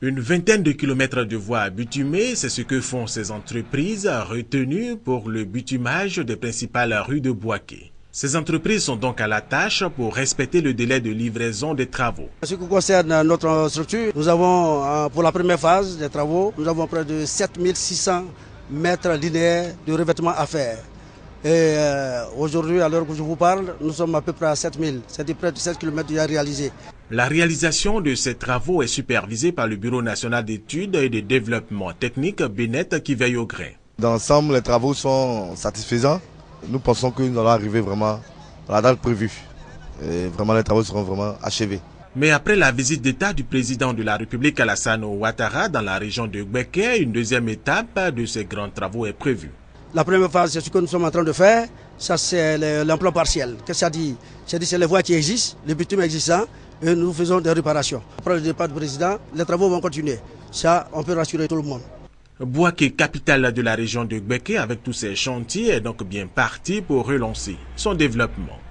Une vingtaine de kilomètres de voies bitumées, c'est ce que font ces entreprises retenues pour le bitumage des principales rues de Boaké. Ces entreprises sont donc à la tâche pour respecter le délai de livraison des travaux. En ce qui concerne notre structure, nous avons euh, pour la première phase des travaux, nous avons près de 7600 mètres linéaires de revêtement à faire. Et euh, aujourd'hui, à l'heure où je vous parle, nous sommes à peu près à 7000, cest près de 7 km déjà réalisés. La réalisation de ces travaux est supervisée par le Bureau national d'études et de développement technique BINET qui veille au grain. l'ensemble, les travaux sont satisfaisants. Nous pensons que nous allons arriver vraiment à la date prévue. vraiment, les travaux seront vraiment achevés. Mais après la visite d'État du président de la République Alassane Ouattara dans la région de Gbeke, une deuxième étape de ces grands travaux est prévue. La première phase, c'est ce que nous sommes en train de faire. Ça, c'est l'emploi partiel. Qu'est-ce que ça dit Ça dit c'est les voies qui existent, les bitumes existants et nous faisons des réparations. Après le départ du président, les travaux vont continuer. Ça, on peut rassurer tout le monde. Boaké, capitale de la région de Gbeke, avec tous ses chantiers, est donc bien parti pour relancer son développement.